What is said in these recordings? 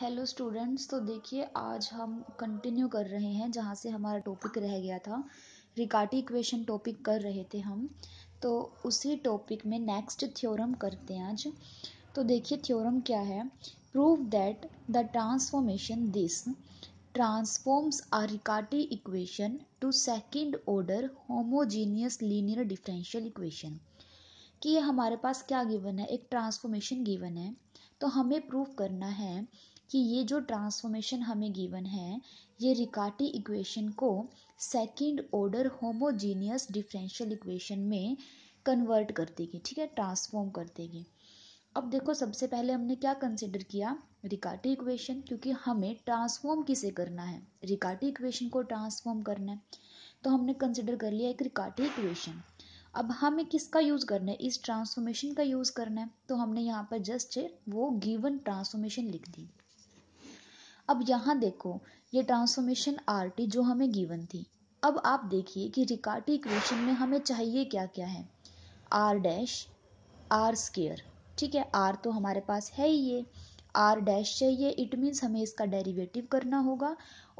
hello students तो देखिए आज हम कंटिन्यू कर रहे हैं जहाँ से हमारा टॉपिक रह गया था रिकाटी इक्वेशन टॉपिक कर रहे थे हम तो उसी टॉपिक में नेक्स्ट थ्योरम करते हैं आज तो देखिए थ्योरम क्या है prove that the transformation this transforms are Riccati equation to second order homogeneous linear differential equation कि ये हमारे पास क्या गिवन है एक ट्रांसफॉर्मेशन गिवन है तो हमें प्रूव करना है कि ये जो ट्रांसफॉर्मेशन हमें गिवन है ये रिकाटी इक्वेशन को second order homogeneous differential equation में कन्वर्ट कर देगी ठीक है ट्रांसफॉर्म कर देगी अब देखो सबसे पहले हमने क्या कंसिडर किया रिकाटी इक्वेशन क्योंकि हमें ट्रांसफॉर्म किसे करना है रिकाटी इक्वेशन को ट्रांसफॉर्म करना है तो हमने कंसिडर कर लिया एक रिकाटी इक्वेशन अब हमें किसका यूज़ करना है इस ट्रांसफॉर्मेशन का यूज़ करना है तो हमने यहाँ पर जस्ट वो गिवन ट्रांसफॉर्मेशन लिख दी अब यहाँ देखो ये ट्रांसफॉर्मेशन आर टी जो हमें गिवन थी अब आप देखिए कि रिकार्टी इक्वेशन में हमें चाहिए क्या क्या है आर डैश आर स्केयर ठीक है आर तो हमारे पास है ही ये आर डैश चाहिए इट मीन्स हमें इसका डेरिवेटिव करना होगा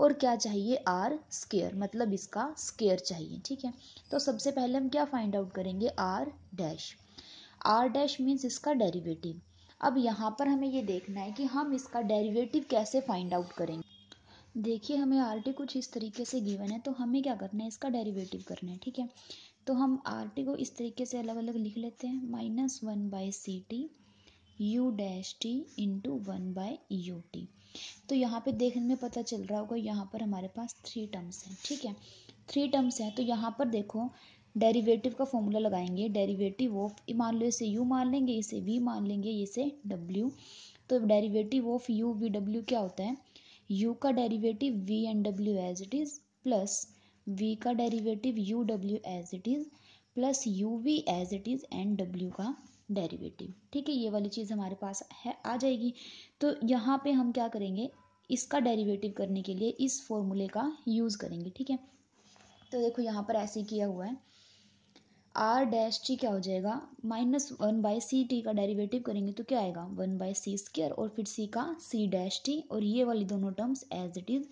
और क्या चाहिए आर स्केयर मतलब इसका स्केयर चाहिए ठीक है तो सबसे पहले हम क्या फाइंड आउट करेंगे R dash R dash means इसका डेरिवेटिव अब यहाँ पर हमें ये देखना है कि हम इसका डेरिवेटिव कैसे फाइंड आउट करेंगे देखिए हमें आर टी कुछ इस तरीके से गिवन है तो हमें क्या करना है इसका डेरिवेटिव करना है ठीक है तो हम आर टी को इस तरीके से अलग अलग लिख लेते हैं minus one by C T U dash T into one by U T तो यहाँ पे देखने में पता चल रहा होगा यहाँ पर हमारे पास थ्री टर्म्स हैं ठीक है थ्री टर्म्स हैं तो यहाँ पर देखो डेरिवेटिव का फॉर्मूला लगाएंगे डेरिवेटिव ऑफ मान लो इसे यू मान लेंगे इसे वी मान लेंगे इसे डब्ल्यू तो derivative of U V W क्या होता है यू का derivative V and W as it is plus V का derivative U W as it is plus U V as it is and W का डेरिवेटिव ठीक है ये वाली चीज़ हमारे पास है आ जाएगी तो यहाँ पे हम क्या करेंगे इसका डेरिवेटिव करने के लिए इस फॉर्मूले का यूज़ करेंगे ठीक है तो देखो यहाँ पर ऐसे किया हुआ है आर डैश टी क्या हो जाएगा minus one by C T का डेरिवेटिव करेंगे तो क्या आएगा वन बाई सी स्क्र और फिर सी का सी डैश टी और ये वाली दोनों terms as it is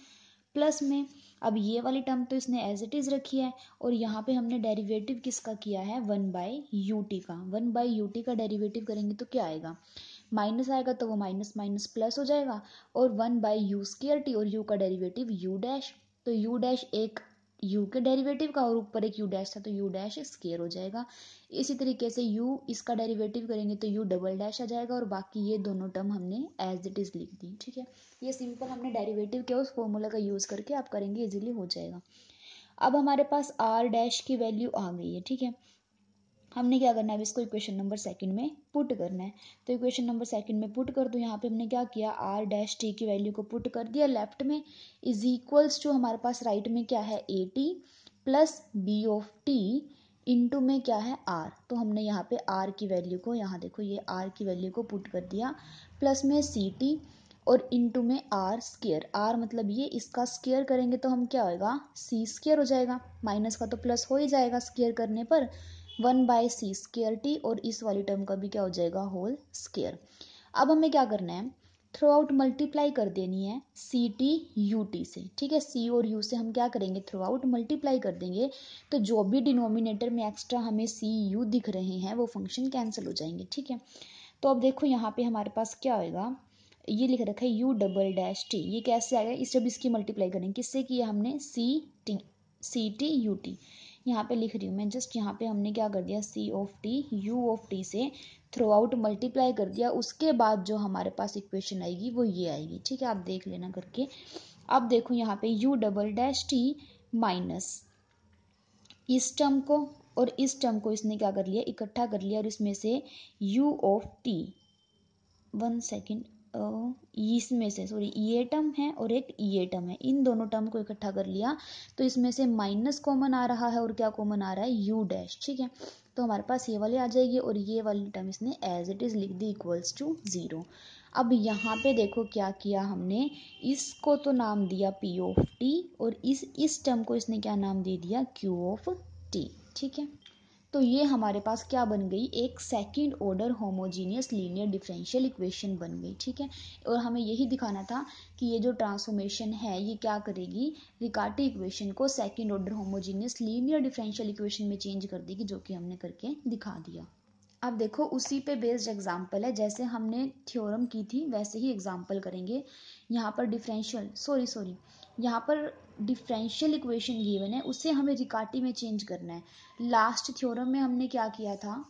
plus में अब ये वाली टर्म तो इसने एज इट इज़ रखी है और यहाँ पे हमने डेरिवेटिव किसका किया है वन बाई यू टी का वन बाई यू टी का डेरिवेटिव करेंगे तो क्या आएगा माइनस आएगा तो वो माइनस माइनस प्लस हो जाएगा और one by U square T और यू का डेरिवेटिव यू डैश तो यू डैश एक यू के डेरिवेटिव का और ऊपर एक यू डैश था तो यू डैश स्केयर हो जाएगा इसी तरीके से यू इसका डेरिवेटिव करेंगे तो यू डबल डैश आ जाएगा और बाकी ये दोनों टर्म हमने एज इट इज़ लिख दी ठीक है ये सिंपल हमने डेरिवेटिव के उस फॉर्मूला का यूज़ करके आप करेंगे इजिली हो जाएगा अब हमारे पास आर डैश की वैल्यू आ गई है ठीक है हमने क्या करना है अब इसको इक्वेशन नंबर सेकंड में पुट करना है तो इक्वेशन नंबर सेकंड में पुट कर दो यहाँ पे हमने क्या किया आर डैश टी की वैल्यू को पुट कर दिया लेफ्ट में इज इक्वल्स जो हमारे पास राइट में क्या है A T plus B of T into में क्या है आर तो हमने यहाँ पे आर की वैल्यू को यहाँ देखो ये आर की वैल्यू को पुट कर दिया प्लस में सी टी और इंटू में आर स्केयर आर मतलब ये इसका स्केयर करेंगे तो हम क्या होएगा सी स्केयर हो जाएगा माइनस का तो प्लस हो ही जाएगा स्केयर करने पर one by C square T और इस वाली टर्म का भी क्या हो जाएगा होल स्केयर अब हमें क्या करना है थ्रू आउट मल्टीप्लाई कर देनी है सी टी यू टी से ठीक है सी और यू से हम क्या करेंगे थ्रू आउट मल्टीप्लाई कर देंगे तो जो भी डिनोमिनेटर में एक्स्ट्रा हमें सी यू दिख रहे हैं वो फंक्शन कैंसिल हो जाएंगे ठीक है तो अब देखो यहाँ पे हमारे पास क्या होएगा ये लिख रखा है यू डबल डैश टी ये कैसे आएगा इस जब इसकी मल्टीप्लाई करेंगे किससे किया हमने C T C T U T यहाँ पे लिख रही हूँ मैं जस्ट यहाँ पे हमने क्या कर दिया C of T U of T से थ्रू आउट मल्टीप्लाई कर दिया उसके बाद जो हमारे पास इक्वेशन आएगी वो ये आएगी ठीक है आप देख लेना करके अब देखो यहाँ पे U double dash T minus इस टर्म को और इस टर्म को इसने क्या कर लिया इकट्ठा कर लिया और इसमें से U of T one second इसमें से सॉरी ए टर्म है और एक ए टर्म है इन दोनों टर्म को इकट्ठा कर लिया तो इसमें से माइनस कॉमन आ रहा है और क्या कॉमन आ रहा है यू डैश ठीक है तो हमारे पास ये वाली आ जाएगी और ये वाली टर्म इसने एज इट इज़ लिख दी इक्वल्स टू ज़ीरो अब यहाँ पे देखो क्या किया हमने इसको तो नाम दिया पी ऑफ टी और इस इस टर्म को इसने क्या नाम दे दिया क्यू ऑफ टी ठीक है तो ये हमारे पास क्या बन गई एक second order homogeneous linear differential equation बन गई ठीक है और हमें यही दिखाना था कि ये जो ट्रांसफॉर्मेशन है ये क्या करेगी रिकार्टी इक्वेशन को second order homogeneous linear differential equation में चेंज कर देगी जो कि हमने करके दिखा दिया अब देखो उसी पे बेस्ड एग्जाम्पल है जैसे हमने थ्योरम की थी वैसे ही एग्जाम्पल करेंगे यहाँ पर डिफरेंशियल सॉरी सॉरी यहाँ पर डिफरेंशियल इक्वेशन गिवन है उसे हमें रिकाटी में चेंज करना है लास्ट थ्योरम में हमने क्या किया था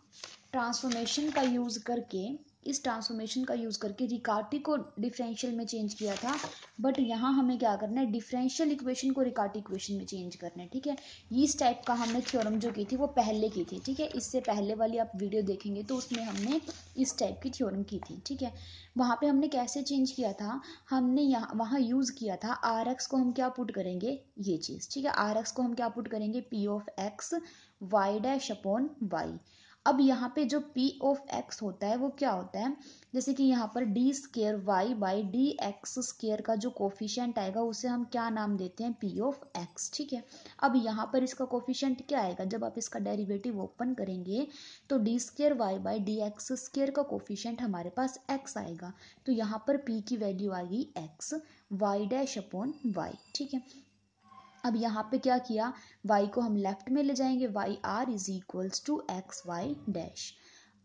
ट्रांसफॉर्मेशन का यूज़ करके इस ट्रांसफॉर्मेशन का यूज़ करके रिकार्टी को डिफरेंशियल में चेंज किया था बट यहाँ हमें क्या करना है डिफरेंशियल इक्वेशन को रिकार्टी इक्वेशन में चेंज करना है ठीक है इस टाइप का हमने थ्योरम जो की थी वो पहले की थी ठीक है इससे पहले वाली आप वीडियो देखेंगे तो उसमें हमने इस टाइप की थ्योरम की थी ठीक है वहाँ पर हमने कैसे चेंज किया था हमने यहाँ वहाँ यूज़ किया था आर एक्स को हम क्या पुट करेंगे ये चीज़ ठीक है आर एक्स को हम क्या पुट करेंगे P of X Y dash upon Y अब यहाँ पे जो पी ऑफ एक्स होता है वो क्या होता है जैसे कि यहाँ पर D square Y by D X square का जो कोफिशेंट आएगा उसे हम क्या नाम देते हैं पी ऑफ एक्स ठीक है अब यहाँ पर इसका कोफिशेंट क्या आएगा जब आप इसका डेरिवेटिव ओपन करेंगे तो D square Y by D X square का कोफिशेंट हमारे पास एक्स आएगा तो यहाँ पर पी की वैल्यू आ गई X Y dash upon Y ठीक है अब यहाँ पे क्या किया y को हम लेफ्ट में ले जाएंगे Y R is equals to X Y dash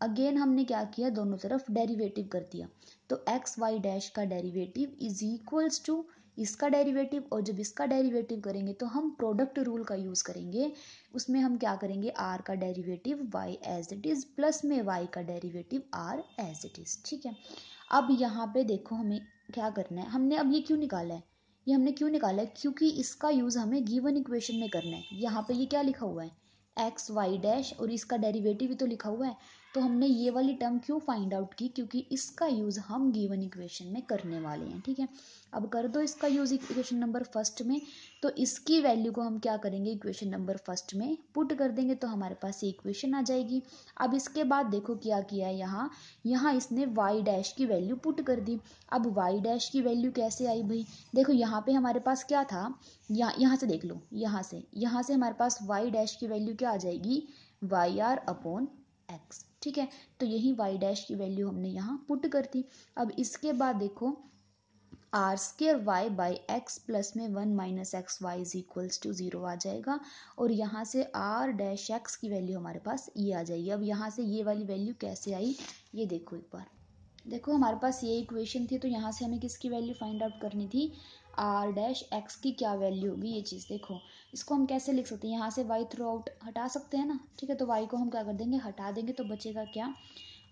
again हमने क्या किया दोनों तरफ डेरिवेटिव कर दिया तो एक्स वाई डैश का डेरिवेटिव इज इक्वल्स टू इसका डेरिवेटिव और जब इसका डेरिवेटिव करेंगे तो हम प्रोडक्ट रूल का यूज़ करेंगे उसमें हम क्या करेंगे आर का derivative Y as it is plus में वाई का derivative R as it is ठीक है अब यहाँ पे देखो हमें क्या करना है हमने अब ये क्यों निकाला है ये हमने क्यों निकाला है क्योंकि इसका यूज़ हमें गिवन इक्वेशन में करना है यहाँ पे ये क्या लिखा हुआ है एक्स वाई डैश और इसका डेरिवेटिव भी तो लिखा हुआ है तो हमने ये वाली टर्म क्यों फाइंड आउट की क्योंकि इसका यूज़ हम गिवन इक्वेशन में करने वाले हैं ठीक है अब कर दो इसका यूज़ इक्वेशन नंबर फर्स्ट में तो इसकी वैल्यू को हम क्या करेंगे इक्वेशन नंबर फर्स्ट में पुट कर देंगे तो हमारे पास ये इक्वेशन आ जाएगी अब इसके बाद देखो क्या किया है यहाँ यहाँ इसने वाई डैश की वैल्यू पुट कर दी अब वाई डैश की वैल्यू कैसे आई भाई देखो यहाँ पे हमारे पास क्या था यहाँ यहाँ से देख लो यहाँ से यहाँ से हमारे पास वाई डैश की वैल्यू क्या आ जाएगी वाई आर अपॉन एक्स ठीक है तो यही वाई डैश की वैल्यू हमने यहाँ पुट कर दी अब इसके बाद देखो R square Y by X plus में one minus X Y is equals to zero आ जाएगा और यहाँ से आर डैश एक्स की वैल्यू हमारे पास ये e आ जाएगी अब यहाँ से ये वाली वैल्यू कैसे आई ये देखो एक बार देखो हमारे पास ये इक्वेशन थी तो यहाँ से हमें किसकी वैल्यू फाइंड आउट करनी थी आर डैश एक्स की क्या वैल्यू होगी ये चीज़ देखो इसको हम कैसे लिख सकते हैं यहाँ से वाई थ्रू आउट हटा सकते हैं ना ठीक है तो वाई को हम क्या कर देंगे हटा देंगे तो बचेगा क्या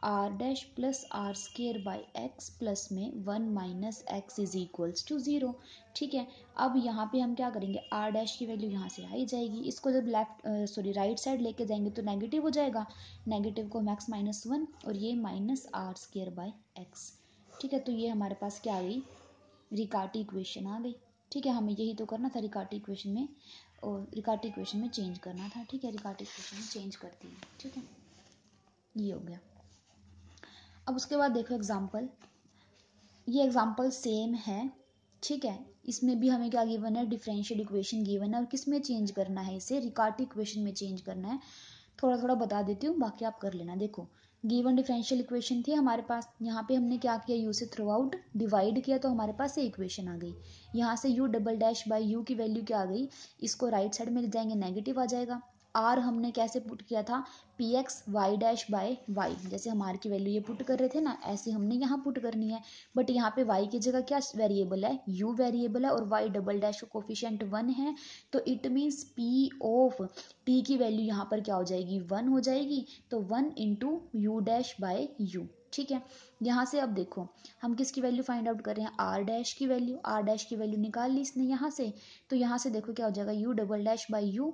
R dash plus R square by X plus में one minus X is equals to zero ठीक है अब यहाँ पे हम क्या करेंगे आर डैश की वैल्यू यहाँ से आई जाएगी इसको जब लेफ्ट सॉरी राइट साइड लेके जाएंगे तो नेगेटिव हो जाएगा नेगेटिव को हम एक्स माइनस वन और ये minus R square by X ठीक है तो ये हमारे पास क्या आ गई रिकार्टी इक्वेशन आ गई ठीक है हमें यही तो करना था रिकार्टी इक्वेशन में और रिकार्टी इक्वेशन में चेंज करना था ठीक है रिकार्टी इक्वेशन में चेंज करती है ठीक है ये हो गया अब उसके बाद देखो एग्जाम्पल ये एग्जाम्पल सेम है ठीक है इसमें भी हमें क्या गिवन है डिफरेंशियल इक्वेशन गिवन है और किस में चेंज करना है इसे रिकार्टी इक्वेशन में चेंज करना है थोड़ा थोड़ा बता देती हूँ बाकी आप कर लेना देखो गिवन डिफरेंशियल इक्वेशन थी हमारे पास यहाँ पे हमने क्या किया यू से थ्रू आउट डिवाइड किया तो हमारे पास ये इक्वेशन आ गई यहाँ से U double dash by U की वैल्यू क्या आ गई इसको राइट साइड में ले जाएंगे नेगेटिव आ जाएगा आर हमने कैसे पुट किया था P X Y dash by Y जैसे हम आर की वैल्यू ये पुट कर रहे थे ना ऐसे हमने यहाँ पुट करनी है बट यहाँ पे वाई की जगह क्या वेरिएबल है यू वेरिएबल है और Y double dash coefficient one है तो it means P of T की वैल्यू यहाँ पर क्या हो जाएगी वन हो जाएगी तो one into U dash by U ठीक है यहाँ से अब देखो हम किसकी वैल्यू फाइंड आउट कर रहे हैं आर डैश की वैल्यू आर डैश की वैल्यू निकाल ली इसने यहाँ से तो यहाँ से देखो क्या हो जाएगा U double dash by U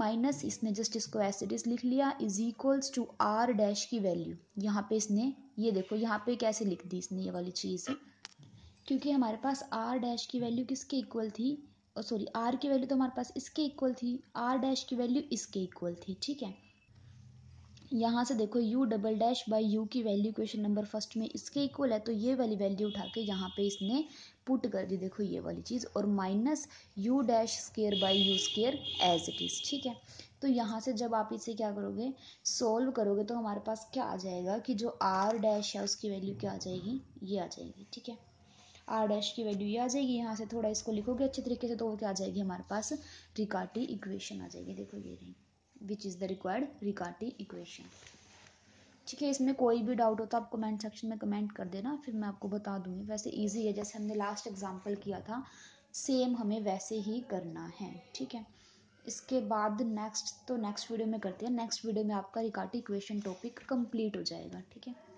minus इसने जस्ट इसको ऐसे डिस लिख लिया is equals to R dash की वैल्यू यहाँ पे इसने ये देखो यहाँ पे कैसे लिख दी इसने ये वाली चीज़ क्योंकि हमारे पास आर डैश की वैल्यू किसके इक्वल थी सॉरी oh, आर की वैल्यू तो हमारे पास इसके इक्वल थी आर डैश की वैल्यू इसके इक्वल थी ठीक है यहाँ से देखो u double dash by U की वैल्यू क्वेश्चन नंबर फर्स्ट में इसके इक्वल है तो ये वाली वैल्यू उठा के यहाँ पे इसने पुट कर दी देखो ये वाली चीज़ और minus U dash square by U square as it is ठीक है तो यहाँ से जब आप इसे क्या करोगे सोल्व करोगे तो हमारे पास क्या आ जाएगा कि जो आर डैश है उसकी वैल्यू क्या आ जाएगी ये आ जाएगी ठीक है आर डैश की वैल्यू ये आ जाएगी यहाँ से थोड़ा इसको लिखोगे अच्छे तरीके से तो वो क्या आ जाएगी हमारे पास रिकार्टी इक्वेशन आ जाएगी देखो ये रही which is the required Riccati equation ठीक है इसमें कोई भी डाउट हो तो आप कमेंट सेक्शन में कमेंट कर देना फिर मैं आपको बता दूंगी वैसे ईजी है जैसे हमने लास्ट एग्जाम्पल किया था सेम हमें वैसे ही करना है ठीक है इसके बाद नेक्स्ट तो नेक्स्ट वीडियो में करते हैं नेक्स्ट वीडियो में आपका रिकार्टी इक्वेशन टॉपिक कंप्लीट हो जाएगा ठीक है